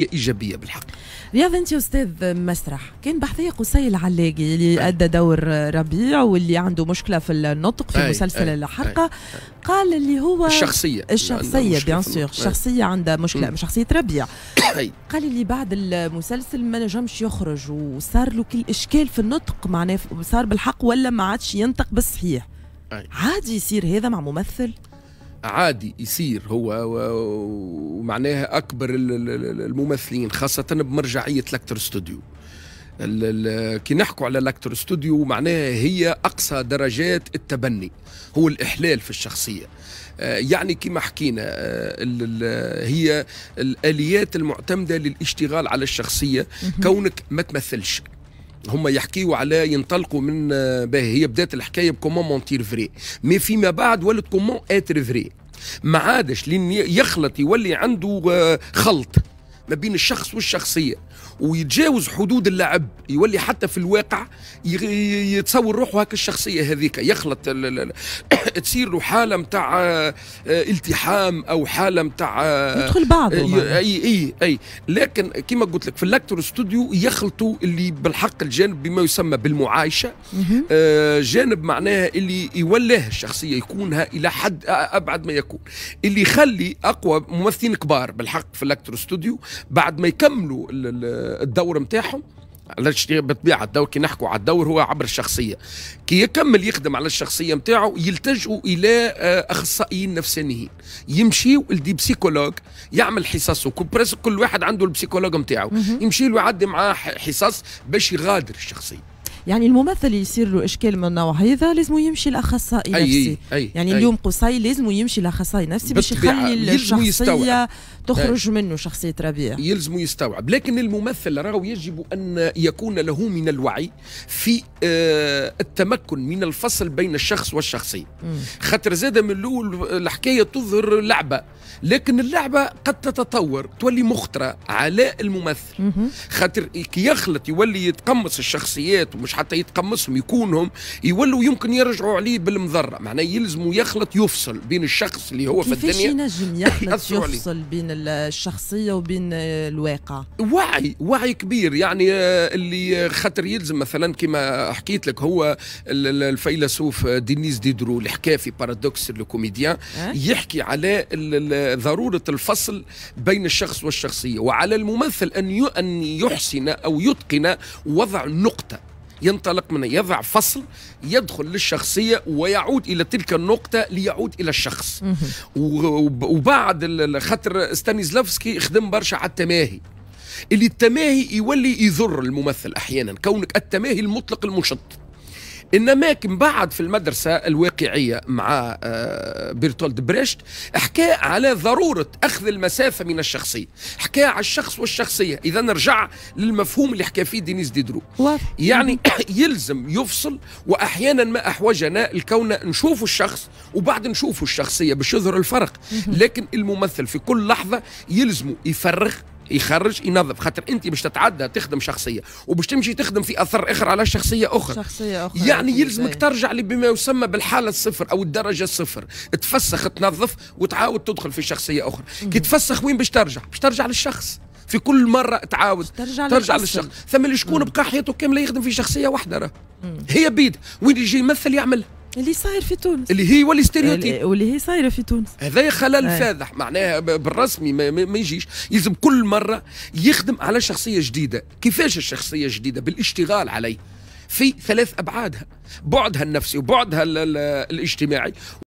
ايجابيه بالحق رياض انت استاذ مسرح كان بحثيه قصي العلاقي اللي ادى دور ربيع واللي عنده مشكله في النطق في أي مسلسل أي الحرقه أي قال اللي هو الشخصيه الشخصيه بيان سور الشخصيه عندها مشكله م. شخصيه ربيع قال اللي بعد المسلسل ما نجمش يخرج وصار له كل اشكال في النطق معناه صار بالحق ولا ما عادش ينطق بالصحيح عادي يصير هذا مع ممثل عادي يصير هو ومعناها اكبر الممثلين خاصه بمرجعيه لاكتر ستوديو كي نحكوا على لاكتر ستوديو معناها هي اقصى درجات التبني هو الاحلال في الشخصيه آه، يعني كما حكينا آه، هي الاليات المعتمده للاشتغال على الشخصيه كونك ما تمثلش هما يحكيوا على ينطلقوا من آه، باهي هي بدات الحكايه بكومون مونتير فري مي فيما بعد ولد كومون اتر فري ما عادش لين يخلط يولي عنده آه، خلط ما بين الشخص والشخصية ويتجاوز حدود اللعب يولي حتى في الواقع يتصور روحه هكا الشخصية هذيك يخلط تصير له حالة متاع آه، التحام أو حالة متاع آه، يدخل بعض آه، أي, أي أي لكن كما قلت لك في الأكتور ستوديو يخلطوا اللي بالحق الجانب بما يسمى بالمعايشة جانب معناها اللي يولاه الشخصية يكونها إلى حد أبعد ما يكون اللي يخلي أقوى ممثلين كبار بالحق في الأكتور ستوديو بعد ما يكملوا الدور نتاعهم علاش بالطبيعه الدور كي نحكوا على الدور هو عبر الشخصيه كي يكمل يخدم على الشخصيه نتاعو يلتجوا الى آه، اخصائيين نفسانيين يمشيوا لدي بسيكولوج يعمل حصص كل واحد عنده البسيكولوج نتاعو يمشي له يعدي معاه حصص باش يغادر الشخصيه يعني الممثل يصير له اشكال من النوع هذا لازم يمشي لاخصائي نفسي أي أي يعني أي اليوم قصي لازم يمشي لاخصائي نفسي باش يخلي الشخصيه يستوعب. تخرج منه شخصيه ربيع يلزم يستوعب لكن الممثل راهو يجب ان يكون له من الوعي في آه، التمكن من الفصل بين الشخص والشخصيه خاطر زاد من الاول الحكايه تظهر لعبه لكن اللعبه قد تتطور تولي مخطره على الممثل خاطر كي يخلط يولي يتقمص الشخصيات ومش حتى يتقمصهم يكونهم يولوا يمكن يرجعوا عليه بالمضره معناه يلزموا يخلط يفصل بين الشخص اللي هو في الدنيا ينجم يخلط يفصل بين الشخصيه وبين الواقع وعي وعي كبير يعني آه، اللي آه، خاطر يلزم مثلا كما حكيت لك هو الفيلسوف دينيس ديدرو اللي حكى في بارادوكس الكوميديان يحكي على ضروره الفصل بين الشخص والشخصيه وعلى الممثل ان ان يحسن او يتقن وضع نقطه ينطلق من يضع فصل يدخل للشخصية ويعود إلى تلك النقطة ليعود إلى الشخص وبعد خاطر ستانيزلافسكي خدم برشا على التماهي اللي التماهي يولي يضر الممثل أحيانا كونك التماهي المطلق المشط انما من بعد في المدرسه الواقعيه مع آه، بيرتولد بريشت حكى على ضروره اخذ المسافه من الشخصيه حكى على الشخص والشخصيه اذا نرجع للمفهوم اللي حكى فيه دينيس ديدرو يعني يلزم يفصل واحيانا ما احوجنا الكون نشوف الشخص وبعد نشوف الشخصيه باش يظهر الفرق لكن الممثل في كل لحظه يلزمه يفرغ يخرج ينظف خاطر انت باش تتعدى تخدم شخصيه وباش تمشي تخدم في اثر اخر على شخصيه اخرى شخصيه اخرى يعني يلزمك ترجع لبما يسمى بالحاله الصفر او الدرجه الصفر تفسخ تنظف وتعاود تدخل في شخصيه اخرى كي تفسخ وين باش ترجع باش ترجع للشخص في كل مره تعاود ترجع, ترجع للشخص ثم اللي شكون بقى حياته كامله يخدم في شخصيه واحده راه هي بيد وين يجي يمثل يعملها اللي صاير في تونس اللي هي والاستيريوتيب واللي هي صايره في تونس هذا خلل آه. فادح معناها بالرسمي ما, ما يجيش يلزم كل مره يخدم على شخصيه جديده كيفاش الشخصيه الجديده بالاشتغال عليه في ثلاث ابعادها بعدها النفسي وبعدها الاجتماعي